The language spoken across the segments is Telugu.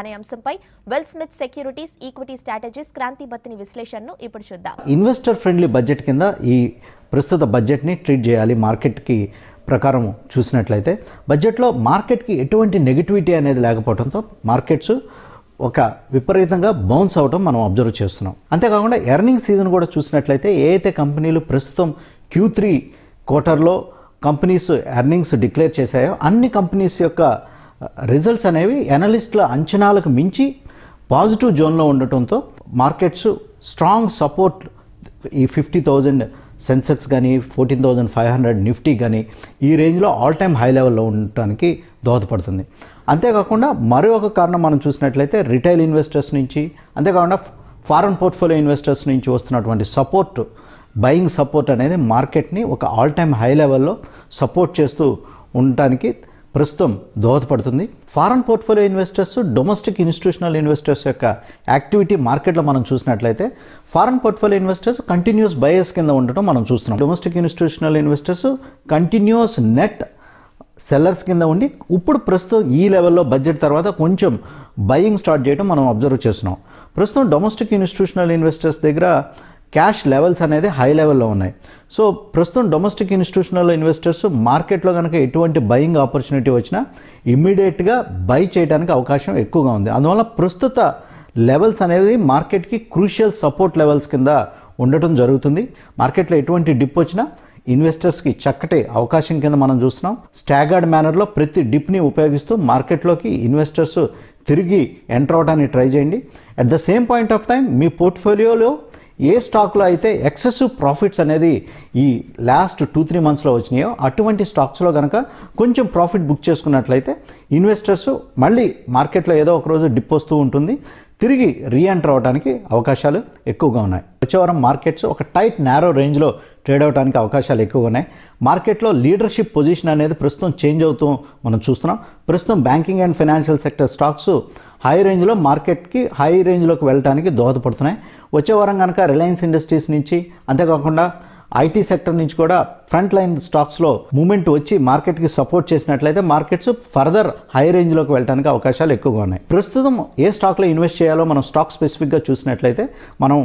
అనే అంశంపై Well Smith securities equity strategies Kranthi Bathini విశ్లేషణను ఇప్పుడు చూద్దాం ఇన్వెస్టర్ ఫ్రెండ్లీ బడ్జెట్ కింద ఈ ప్రస్తుత బడ్జెట్ని ట్రీట్ చేయాలి మార్కెట్కి ప్రకారం చూసినట్లయితే బడ్జెట్లో మార్కెట్కి ఎటువంటి నెగిటివిటీ అనేది లేకపోవడంతో మార్కెట్స్ ఒక విపరీతంగా బౌన్స్ అవ్వడం మనం అబ్జర్వ్ చేస్తున్నాం అంతేకాకుండా ఎర్నింగ్ సీజన్ కూడా చూసినట్లయితే ఏ అయితే కంపెనీలు ప్రస్తుతం క్యూ త్రీ క్వార్టర్లో కంపెనీస్ ఎర్నింగ్స్ డిక్లేర్ చేశాయో అన్ని కంపెనీస్ యొక్క రిజల్ట్స్ అనేవి ఎనలిస్టుల అంచనాలకు మించి పాజిటివ్ జోన్లో ఉండటంతో మార్కెట్స్ స్ట్రాంగ్ సపోర్ట్ ఈ ఫిఫ్టీ థౌజండ్ సెన్సెక్స్ కానీ fourteen thousand five hundred Nifty కానీ ఈ రేంజ్లో ఆల్ టైమ్ హై లెవెల్లో ఉండటానికి దోహదపడుతుంది అంతేకాకుండా మరి ఒక కారణం మనం చూసినట్లయితే రిటైల్ ఇన్వెస్టర్స్ నుంచి అంతేకాకుండా ఫారెన్ పోర్ట్ఫోలియో ఇన్వెస్టర్స్ నుంచి వస్తున్నటువంటి సపోర్ట్ బయింగ్ సపోర్ట్ అనేది మార్కెట్ని ఒక ఆల్ టైమ్ హై లెవెల్లో సపోర్ట్ చేస్తూ ఉండటానికి ప్రస్తుతం దోహదపడుతుంది foreign portfolio investors domestic institutional investors యొక్క యాక్టివిటీ మార్కెట్లో మనం చూసినట్లయితే foreign portfolio investors continuous bias కింద ఉండటం మనం చూస్తున్నాం domestic institutional investors continuous net sellers కింద ఉండి ఇప్పుడు ప్రస్తుతం ఈ లెవెల్లో బడ్జెట్ తర్వాత కొంచెం బయింగ్ స్టార్ట్ చేయడం మనం అబ్జర్వ్ చేస్తున్నాం ప్రస్తుతం డొమెస్టిక్ ఇన్స్టిట్యూషనల్ ఇన్వెస్టర్స్ దగ్గర క్యాష్ లెవెల్స్ అనేది హై లెవెల్లో ఉన్నాయి సో ప్రస్తుతం డొమెస్టిక్ ఇన్స్టిట్యూషనల్ ఇన్వెస్టర్స్ మార్కెట్లో కనుక ఎటువంటి బయింగ్ ఆపర్చునిటీ వచ్చినా ఇమ్మీడియట్గా బై చేయడానికి అవకాశం ఎక్కువగా ఉంది అందువల్ల ప్రస్తుత లెవెల్స్ అనేది మార్కెట్కి క్రూషియల్ సపోర్ట్ లెవెల్స్ కింద ఉండటం జరుగుతుంది మార్కెట్లో ఎటువంటి డిప్ వచ్చినా ఇన్వెస్టర్స్కి చక్కటే అవకాశం కింద మనం చూస్తున్నాం స్టాగర్డ్ మేనర్లో ప్రతి డిప్ని ఉపయోగిస్తూ మార్కెట్లోకి ఇన్వెస్టర్స్ తిరిగి ఎంటర్ అవడానికి ట్రై చేయండి at the same point of time మీ పోర్ట్ఫోలియోలో ఏ స్టాక్లో అయితే ఎక్సెసివ్ ప్రాఫిట్స్ అనేది ఈ లాస్ట్ టూ త్రీ మంత్స్లో వచ్చినాయో అటువంటి స్టాక్స్లో కనుక కొంచెం ప్రాఫిట్ బుక్ చేసుకున్నట్లయితే ఇన్వెస్టర్స్ మళ్ళీ మార్కెట్లో ఏదో ఒకరోజు డిప్ వస్తూ ఉంటుంది తిరిగి రీఎంటర్ అవడానికి అవకాశాలు ఎక్కువగా ఉన్నాయి వచ్చేవారం మార్కెట్స్ ఒక టైట్ నేరో రేంజ్లో ట్రేడ్ అవడానికి అవకాశాలు ఎక్కువగా ఉన్నాయి మార్కెట్లో లీడర్షిప్ పొజిషన్ అనేది ప్రస్తుతం చేంజ్ అవుతూ మనం చూస్తున్నాం ప్రస్తుతం banking and financial sector stocks high రేంజ్లో మార్కెట్కి హై రేంజ్లోకి వెళ్ళడానికి దోహదపడుతున్నాయి వచ్చే వారం కనుక రిలయన్స్ ఇండస్ట్రీస్ నుంచి అంతేకాకుండా ఐటీ సెక్టర్ నుంచి కూడా ఫ్రంట్ లైన్ స్టాక్స్లో మూమెంట్ వచ్చి మార్కెట్కి సపోర్ట్ చేసినట్లయితే మార్కెట్స్ ఫర్దర్ హై రేంజ్లోకి వెళ్ళడానికి అవకాశాలు ఎక్కువగా ఉన్నాయి ప్రస్తుతం ఏ స్టాక్లో ఇన్వెస్ట్ చేయాలో మనం స్టాక్ స్పెసిఫిక్గా చూసినట్లయితే మనం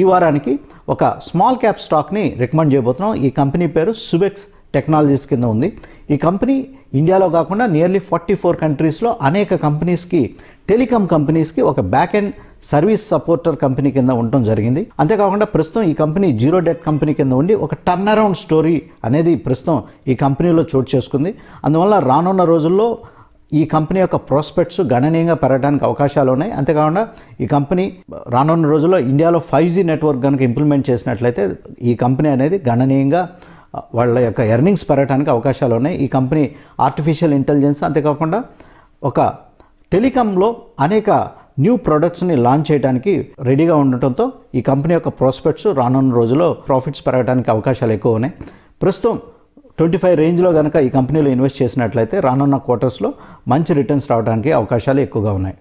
ఈ వారానికి ఒక స్మాల్ క్యాప్ స్టాక్ని రికమెండ్ చేయబోతున్నాం ఈ కంపెనీ పేరు సుబెక్స్ టెక్నాలజీస్ కింద ఉంది ఈ కంపెనీ ఇండియాలో కాకుండా నియర్లీ ఫార్టీ ఫోర్ కంట్రీస్లో అనేక కంపెనీస్కి టెలికామ్ కంపెనీస్కి ఒక back and service supporter company కింద ఉండటం జరిగింది అంతేకాకుండా ప్రస్తుతం ఈ కంపెనీ జీరో డెట్ కంపెనీ కింద ఉండి ఒక టర్న్ అరౌండ్ స్టోరీ అనేది ప్రస్తుతం ఈ కంపెనీలో చోటు చేసుకుంది అందువల్ల రానున్న రోజుల్లో ఈ కంపెనీ యొక్క ప్రాస్పెక్ట్స్ గణనీయంగా పెరగడానికి అవకాశాలు ఉన్నాయి అంతేకాకుండా ఈ కంపెనీ రానున్న రోజుల్లో ఇండియాలో ఫైవ్ జీ నెట్వర్క్ కనుక ఇంప్లిమెంట్ చేసినట్లయితే ఈ కంపెనీ అనేది గణనీయంగా వాళ్ళ యొక్క ఎర్నింగ్స్ పెరగడానికి అవకాశాలు ఉన్నాయి ఈ కంపెనీ ఆర్టిఫిషియల్ ఇంటెలిజెన్స్ అంతేకాకుండా ఒక టెలికామ్లో అనేక న్యూ ప్రొడక్ట్స్ని లాంచ్ చేయడానికి రెడీగా ఉండటంతో ఈ కంపెనీ యొక్క ప్రాస్పెక్ట్స్ రానున్న రోజుల్లో ప్రాఫిట్స్ పెరగడానికి అవకాశాలు ఎక్కువ ఉన్నాయి ప్రస్తుతం ట్వంటీ ఫైవ్ రేంజ్లో కనుక ఈ కంపెనీలో ఇన్వెస్ట్ చేసినట్లయితే రానున్న క్వార్టర్స్లో మంచి రిటర్న్స్ రావడానికి అవకాశాలు ఎక్కువగా ఉన్నాయి